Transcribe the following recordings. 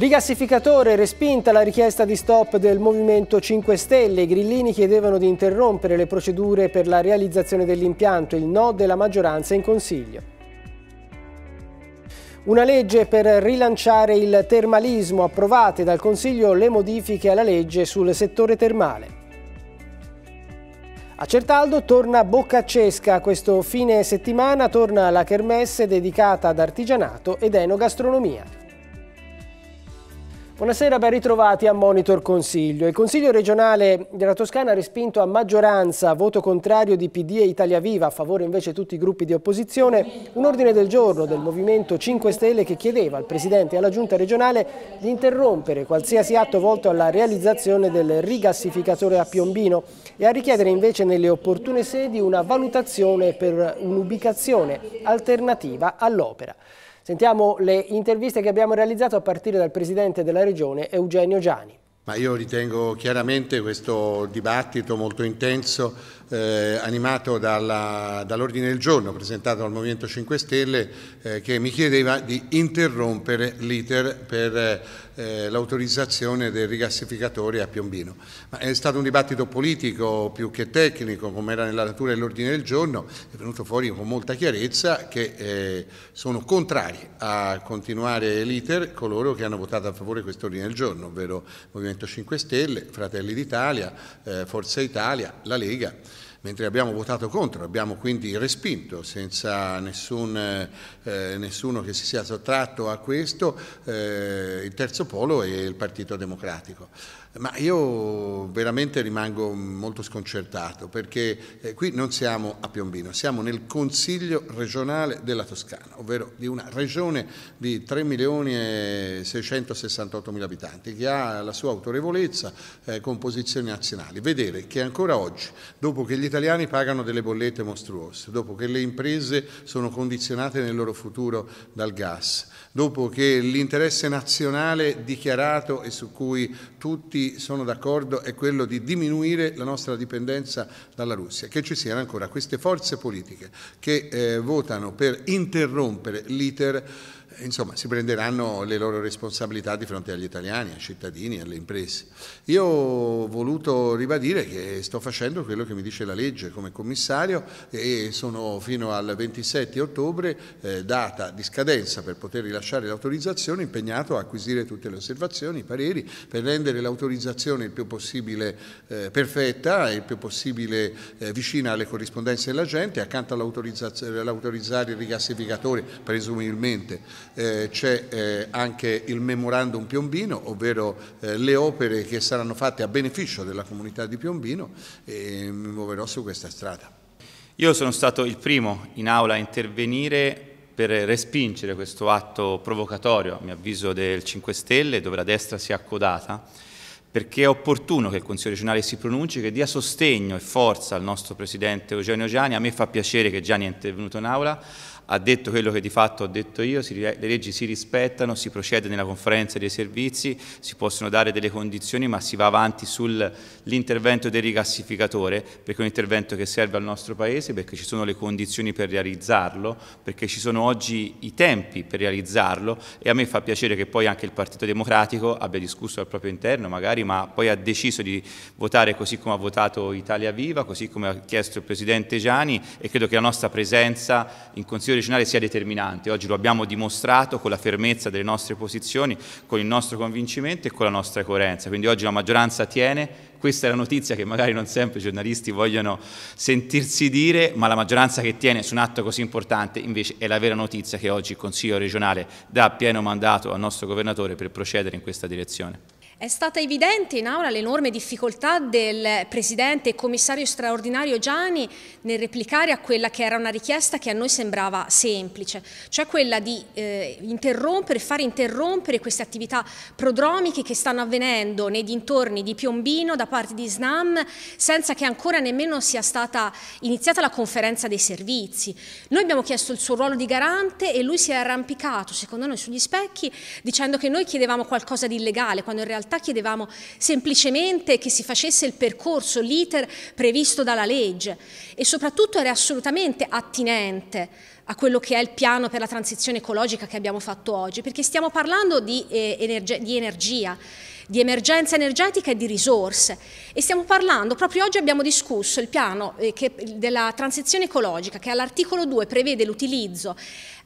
Rigassificatore, respinta la richiesta di stop del Movimento 5 Stelle. I grillini chiedevano di interrompere le procedure per la realizzazione dell'impianto, il no della maggioranza in Consiglio. Una legge per rilanciare il termalismo, approvate dal Consiglio le modifiche alla legge sul settore termale. A Certaldo torna Boccaccesca, questo fine settimana torna la kermesse dedicata ad artigianato ed enogastronomia. Buonasera, ben ritrovati a Monitor Consiglio. Il Consiglio regionale della Toscana ha respinto a maggioranza, voto contrario di PD e Italia Viva, a favore invece di tutti i gruppi di opposizione, un ordine del giorno del Movimento 5 Stelle che chiedeva al Presidente e alla Giunta regionale di interrompere qualsiasi atto volto alla realizzazione del rigassificatore a Piombino e a richiedere invece nelle opportune sedi una valutazione per un'ubicazione alternativa all'opera. Sentiamo le interviste che abbiamo realizzato a partire dal Presidente della Regione, Eugenio Giani. Ma io ritengo chiaramente questo dibattito molto intenso, eh, animato dall'ordine dall del giorno presentato dal Movimento 5 Stelle, eh, che mi chiedeva di interrompere l'iter per eh, eh, l'autorizzazione del rigassificatore a Piombino. Ma è stato un dibattito politico più che tecnico, come era nella natura dell'ordine del giorno, è venuto fuori con molta chiarezza che eh, sono contrari a continuare l'iter coloro che hanno votato a favore di questo ordine del giorno, ovvero Movimento 5 Stelle, Fratelli d'Italia, eh, Forza Italia, la Lega mentre abbiamo votato contro, abbiamo quindi respinto senza nessun, eh, nessuno che si sia sottratto a questo eh, il terzo polo e il Partito Democratico. Ma io veramente rimango molto sconcertato perché eh, qui non siamo a Piombino, siamo nel Consiglio regionale della Toscana, ovvero di una regione di 3 milioni e 668 mila abitanti che ha la sua autorevolezza eh, con posizioni nazionali. Vedere che ancora oggi, dopo che gli italiani pagano delle bollette mostruose, dopo che le imprese sono condizionate nel loro futuro dal gas, dopo che l'interesse nazionale dichiarato e su cui tutti sono d'accordo è quello di diminuire la nostra dipendenza dalla Russia, che ci siano ancora queste forze politiche che eh, votano per interrompere l'iter eh, insomma, si prenderanno le loro responsabilità di fronte agli italiani, ai cittadini, alle imprese. Io ho voluto ribadire che sto facendo quello che mi dice la legge come commissario e sono fino al 27 ottobre, eh, data di scadenza per poter rilasciare l'autorizzazione, impegnato a acquisire tutte le osservazioni, i pareri, per rendere l'autorizzazione il più possibile eh, perfetta, il più possibile eh, vicina alle corrispondenze della gente, accanto all'autorizzare il rigassificatore, presumibilmente eh, c'è eh, anche il memorandum Piombino, ovvero eh, le opere che saranno fatte a beneficio della comunità di Piombino e mi muoverò su questa strada. Io sono stato il primo in aula a intervenire per respingere questo atto provocatorio, a mio avviso, del 5 Stelle, dove la destra si è accodata perché è opportuno che il Consiglio regionale si pronunci, che dia sostegno e forza al nostro Presidente Eugenio Gianni. A me fa piacere che Gianni è intervenuto in Aula, ha detto quello che di fatto ho detto io, le leggi si rispettano, si procede nella conferenza dei servizi, si possono dare delle condizioni, ma si va avanti sull'intervento del rigassificatore, perché è un intervento che serve al nostro Paese, perché ci sono le condizioni per realizzarlo, perché ci sono oggi i tempi per realizzarlo e a me fa piacere che poi anche il Partito Democratico abbia discusso al proprio interno, magari parlamentari, ma poi ha deciso di votare così come ha votato Italia Viva, così come ha chiesto il Presidente Gianni e credo che la nostra presenza in Consiglio regionale sia determinante. Oggi lo abbiamo dimostrato con la fermezza delle nostre posizioni, con il nostro convincimento e con la nostra coerenza. Quindi oggi la maggioranza tiene, questa è la notizia che magari non sempre i giornalisti vogliono sentirsi dire, ma la maggioranza che tiene su un atto così importante invece è la vera notizia che oggi il Consiglio regionale dà pieno mandato al nostro governatore per procedere in questa direzione. È stata evidente in aula l'enorme difficoltà del Presidente e Commissario straordinario Gianni nel replicare a quella che era una richiesta che a noi sembrava semplice, cioè quella di eh, interrompere, far interrompere queste attività prodromiche che stanno avvenendo nei dintorni di Piombino da parte di Snam senza che ancora nemmeno sia stata iniziata la conferenza dei servizi. Noi abbiamo chiesto il suo ruolo di garante e lui si è arrampicato, secondo noi, sugli specchi dicendo che noi chiedevamo qualcosa di illegale quando in realtà realtà chiedevamo semplicemente che si facesse il percorso, l'iter previsto dalla legge e soprattutto era assolutamente attinente a quello che è il piano per la transizione ecologica che abbiamo fatto oggi, perché stiamo parlando di, eh, energia, di energia di emergenza energetica e di risorse e stiamo parlando, proprio oggi abbiamo discusso il piano eh, che, della transizione ecologica che all'articolo 2 prevede l'utilizzo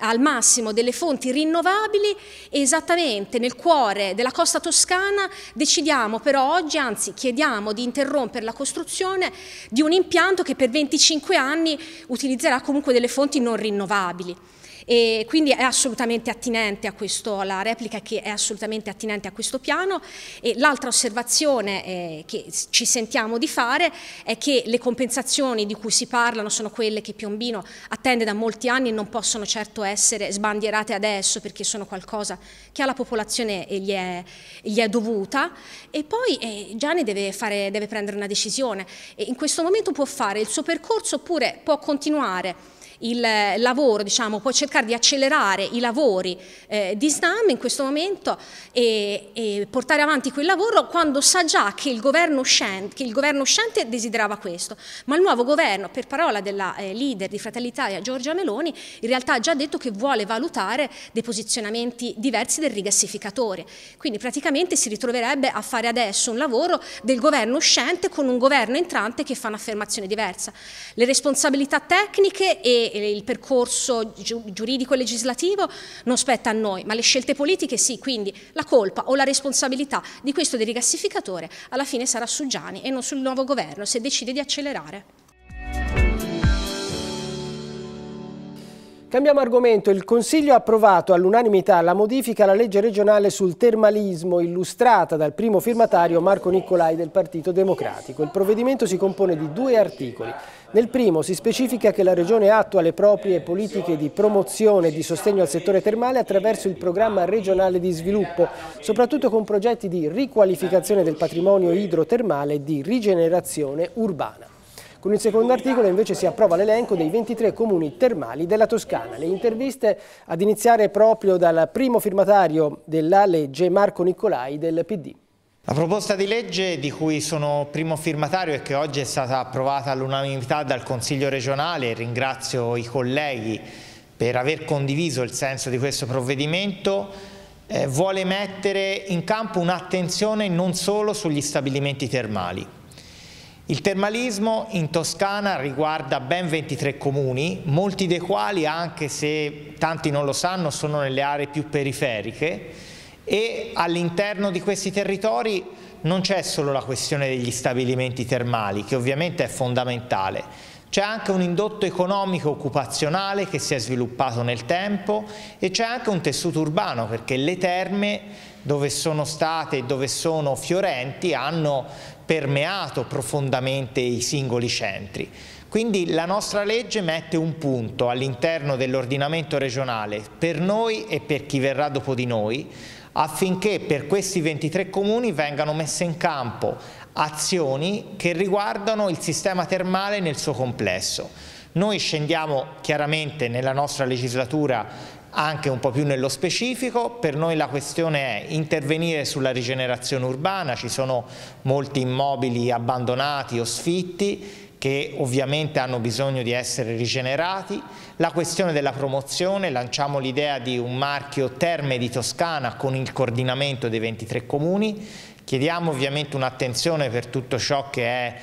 al massimo delle fonti rinnovabili e esattamente nel cuore della costa toscana decidiamo però oggi, anzi chiediamo di interrompere la costruzione di un impianto che per 25 anni utilizzerà comunque delle fonti non rinnovabili. E quindi è assolutamente attinente a questo, la replica che è assolutamente attinente a questo piano e l'altra osservazione eh, che ci sentiamo di fare è che le compensazioni di cui si parlano sono quelle che Piombino attende da molti anni e non possono certo essere sbandierate adesso perché sono qualcosa che alla popolazione gli è, gli è dovuta e poi eh, Gianni deve, fare, deve prendere una decisione e in questo momento può fare il suo percorso oppure può continuare il lavoro, diciamo, può cercare di accelerare i lavori eh, di SNAM in questo momento e, e, portare avanti quel lavoro quando sa già che il governo uscente, il governo uscente desiderava questo, ma il nuovo governo, per parola della eh, leader di Fratelli Italia Giorgia Meloni, in realtà ha già detto che vuole valutare dei posizionamenti diversi del rigassificatore, quindi praticamente si ritroverebbe a fare adesso un lavoro del governo uscente con un governo entrante che fa un'affermazione diversa. Le responsabilità tecniche e il percorso giuridico e legislativo non spetta a noi, ma le scelte politiche sì, quindi la colpa o la responsabilità di questo derigassificatore alla fine sarà su Gianni e non sul nuovo governo se decide di accelerare. Cambiamo argomento. Il Consiglio ha approvato all'unanimità la modifica alla legge regionale sul termalismo illustrata dal primo firmatario Marco Nicolai del Partito Democratico. Il provvedimento si compone di due articoli. Nel primo si specifica che la Regione attua le proprie politiche di promozione e di sostegno al settore termale attraverso il programma regionale di sviluppo, soprattutto con progetti di riqualificazione del patrimonio idrotermale e di rigenerazione urbana. Con il secondo articolo invece si approva l'elenco dei 23 comuni termali della Toscana. Le interviste ad iniziare proprio dal primo firmatario della legge Marco Nicolai del PD. La proposta di legge di cui sono primo firmatario e che oggi è stata approvata all'unanimità dal Consiglio regionale, ringrazio i colleghi per aver condiviso il senso di questo provvedimento, eh, vuole mettere in campo un'attenzione non solo sugli stabilimenti termali, il termalismo in Toscana riguarda ben 23 comuni, molti dei quali, anche se tanti non lo sanno, sono nelle aree più periferiche e all'interno di questi territori non c'è solo la questione degli stabilimenti termali, che ovviamente è fondamentale, c'è anche un indotto economico occupazionale che si è sviluppato nel tempo e c'è anche un tessuto urbano, perché le terme dove sono state e dove sono fiorenti hanno permeato profondamente i singoli centri. Quindi la nostra legge mette un punto all'interno dell'ordinamento regionale per noi e per chi verrà dopo di noi affinché per questi 23 comuni vengano messe in campo azioni che riguardano il sistema termale nel suo complesso. Noi scendiamo chiaramente nella nostra legislatura anche un po' più nello specifico. Per noi la questione è intervenire sulla rigenerazione urbana, ci sono molti immobili abbandonati o sfitti che ovviamente hanno bisogno di essere rigenerati. La questione della promozione, lanciamo l'idea di un marchio Terme di Toscana con il coordinamento dei 23 comuni. Chiediamo ovviamente un'attenzione per tutto ciò che è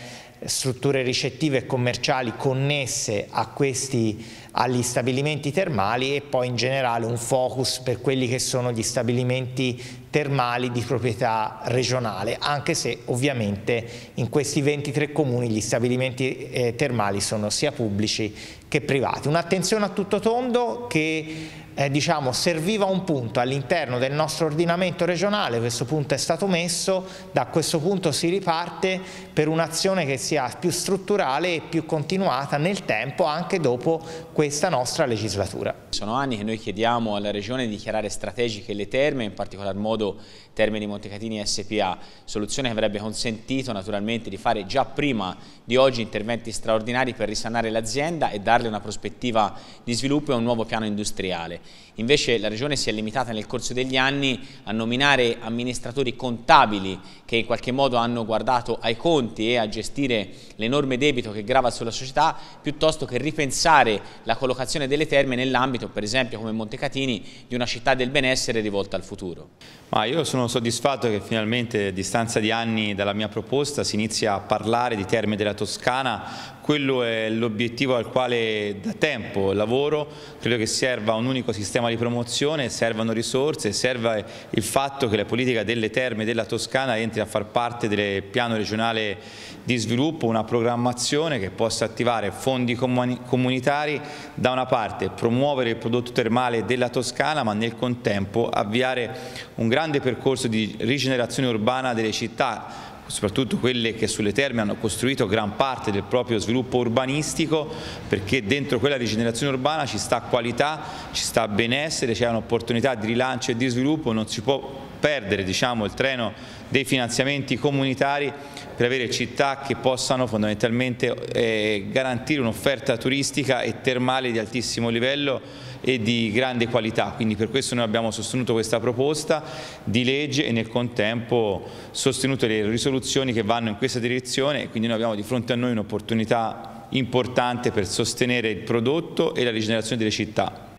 strutture ricettive e commerciali connesse a questi, agli stabilimenti termali e poi in generale un focus per quelli che sono gli stabilimenti termali di proprietà regionale, anche se ovviamente in questi 23 comuni gli stabilimenti eh, termali sono sia pubblici che privati. Un'attenzione a tutto tondo che eh, diciamo, serviva un punto all'interno del nostro ordinamento regionale, questo punto è stato messo, da questo punto si riparte per un'azione che sia più strutturale e più continuata nel tempo anche dopo questa nostra legislatura. Sono anni che noi chiediamo alla Regione di dichiarare strategiche le terme, in particolar modo Terme di Montecatini SPA, soluzione che avrebbe consentito naturalmente di fare già prima di oggi interventi straordinari per risanare l'azienda e darle una prospettiva di sviluppo e un nuovo piano industriale. Invece la Regione si è limitata nel corso degli anni a nominare amministratori contabili che in qualche modo hanno guardato ai conti e a gestire l'enorme debito che grava sulla società, piuttosto che ripensare la collocazione delle terme nell'ambito, per esempio come Montecatini, di una città del benessere rivolta al futuro. Ma io sono soddisfatto che finalmente, a distanza di anni dalla mia proposta, si inizia a parlare di terme della Toscana. Quello è l'obiettivo al quale da tempo lavoro, credo che serva un unico ecosistema di promozione, servono risorse, serve il fatto che la politica delle terme della Toscana entri a far parte del piano regionale di sviluppo, una programmazione che possa attivare fondi comunitari da una parte promuovere il prodotto termale della Toscana ma nel contempo avviare un grande percorso di rigenerazione urbana delle città soprattutto quelle che sulle terme hanno costruito gran parte del proprio sviluppo urbanistico perché dentro quella rigenerazione urbana ci sta qualità, ci sta benessere, c'è un'opportunità di rilancio e di sviluppo, non si può perdere diciamo, il treno dei finanziamenti comunitari per avere città che possano fondamentalmente eh, garantire un'offerta turistica e termale di altissimo livello e di grande qualità, quindi per questo noi abbiamo sostenuto questa proposta di legge e nel contempo sostenuto le risoluzioni che vanno in questa direzione e quindi noi abbiamo di fronte a noi un'opportunità importante per sostenere il prodotto e la rigenerazione delle città.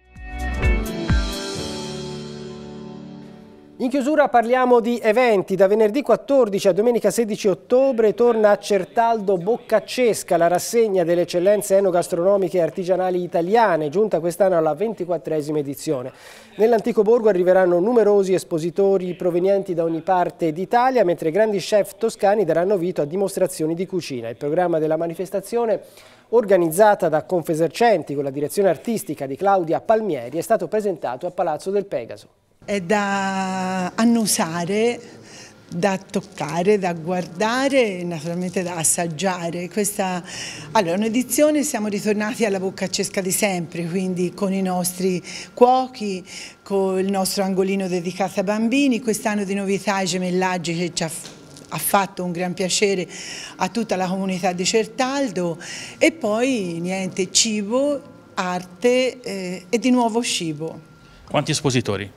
In chiusura parliamo di eventi. Da venerdì 14 a domenica 16 ottobre torna a Certaldo Boccaccesca la rassegna delle eccellenze enogastronomiche e artigianali italiane, giunta quest'anno alla 24esima edizione. Nell'antico borgo arriveranno numerosi espositori provenienti da ogni parte d'Italia, mentre grandi chef toscani daranno vita a dimostrazioni di cucina. Il programma della manifestazione organizzata da Confesercenti con la direzione artistica di Claudia Palmieri, è stato presentato a Palazzo del Pegaso. È da annusare, da toccare, da guardare e naturalmente da assaggiare. Questa allora, è un'edizione, siamo ritornati alla boccaccesca di sempre, quindi con i nostri cuochi, con il nostro angolino dedicato ai bambini, quest'anno di novità i gemellaggi che ci ha ha fatto un gran piacere a tutta la comunità di Certaldo e poi niente, cibo, arte eh, e di nuovo cibo. Quanti espositori?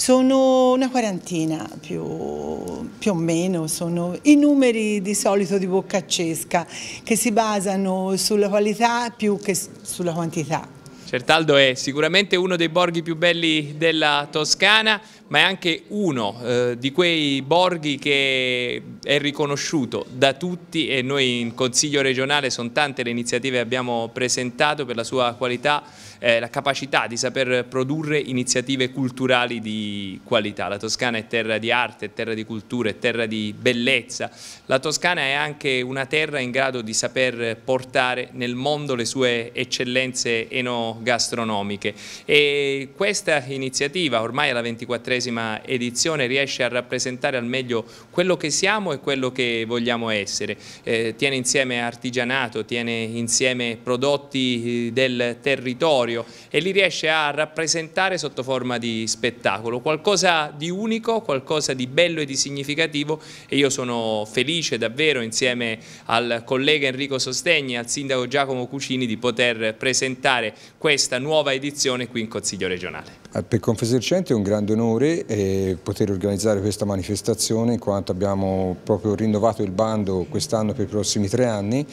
Sono una quarantina più, più o meno, sono i numeri di solito di Boccaccesca che si basano sulla qualità più che sulla quantità. Certaldo è sicuramente uno dei borghi più belli della Toscana, ma è anche uno eh, di quei borghi che è riconosciuto da tutti e noi in Consiglio regionale sono tante le iniziative che abbiamo presentato per la sua qualità eh, la capacità di saper produrre iniziative culturali di qualità. La Toscana è terra di arte, è terra di cultura, è terra di bellezza. La Toscana è anche una terra in grado di saper portare nel mondo le sue eccellenze enogastronomiche e questa iniziativa, ormai alla ventiquattresima edizione, riesce a rappresentare al meglio quello che siamo e quello che vogliamo essere. Eh, tiene insieme artigianato, tiene insieme prodotti eh, del territorio, territorio e li riesce a rappresentare sotto forma di spettacolo, qualcosa di unico, qualcosa di bello e di significativo e io sono felice davvero insieme al collega Enrico Sostegni e al sindaco Giacomo Cucini di poter presentare questa nuova edizione qui in Consiglio regionale. Eh, per Confesercente è un grande onore eh, poter organizzare questa manifestazione in quanto abbiamo proprio rinnovato il bando quest'anno per i prossimi tre anni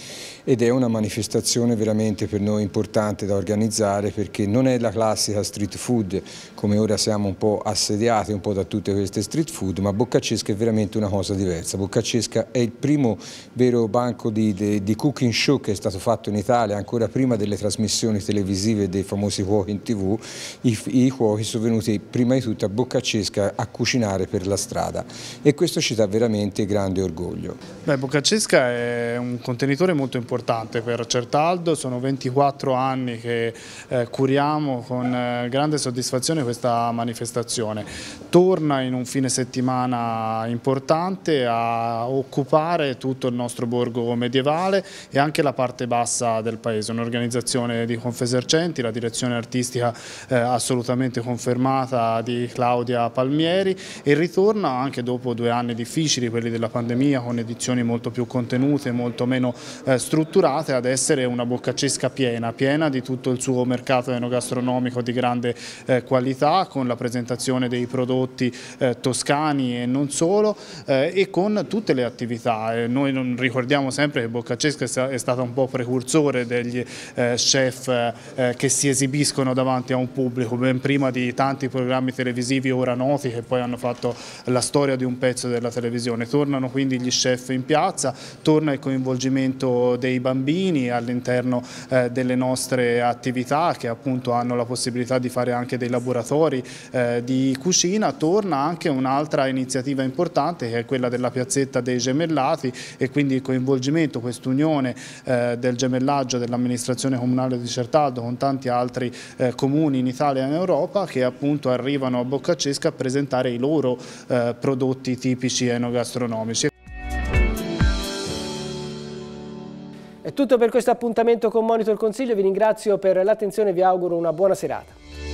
ed è una manifestazione veramente per noi importante da organizzare perché non è la classica street food come ora siamo un po' assediati un po' da tutte queste street food ma Boccaccesca è veramente una cosa diversa. Boccaccesca è il primo vero banco di, di, di cooking show che è stato fatto in Italia ancora prima delle trasmissioni televisive dei famosi cuochi in tv. I, i cuochi sono venuti prima di tutto a Boccaccesca a cucinare per la strada e questo ci dà veramente grande orgoglio. Boccaccesca è un contenitore molto importante per Certaldo, sono 24 anni che eh, curiamo con eh, grande soddisfazione questa manifestazione. Torna in un fine settimana importante a occupare tutto il nostro borgo medievale e anche la parte bassa del paese, un'organizzazione di Confesercenti, la direzione artistica eh, assolutamente sicuramente confermata di Claudia Palmieri e ritorna anche dopo due anni difficili, quelli della pandemia, con edizioni molto più contenute, molto meno eh, strutturate, ad essere una boccaccesca piena, piena di tutto il suo mercato enogastronomico di grande eh, qualità, con la presentazione dei prodotti eh, toscani e non solo, eh, e con tutte le attività. Eh, noi ricordiamo sempre che Boccaccesca è stata un po' precursore degli eh, chef che si esibiscono davanti a un pubblico, ben prima prima di tanti programmi televisivi ora noti che poi hanno fatto la storia di un pezzo della televisione. Tornano quindi gli chef in piazza, torna il coinvolgimento dei bambini all'interno eh, delle nostre attività che appunto hanno la possibilità di fare anche dei laboratori eh, di cucina, torna anche un'altra iniziativa importante che è quella della piazzetta dei gemellati e quindi il coinvolgimento, quest'unione eh, del gemellaggio dell'amministrazione comunale di Certaldo con tanti altri eh, comuni in Italia e in Europa Europa che appunto arrivano a Boccacesca a presentare i loro eh, prodotti tipici enogastronomici. È tutto per questo appuntamento con Monitor Consiglio, vi ringrazio per l'attenzione e vi auguro una buona serata.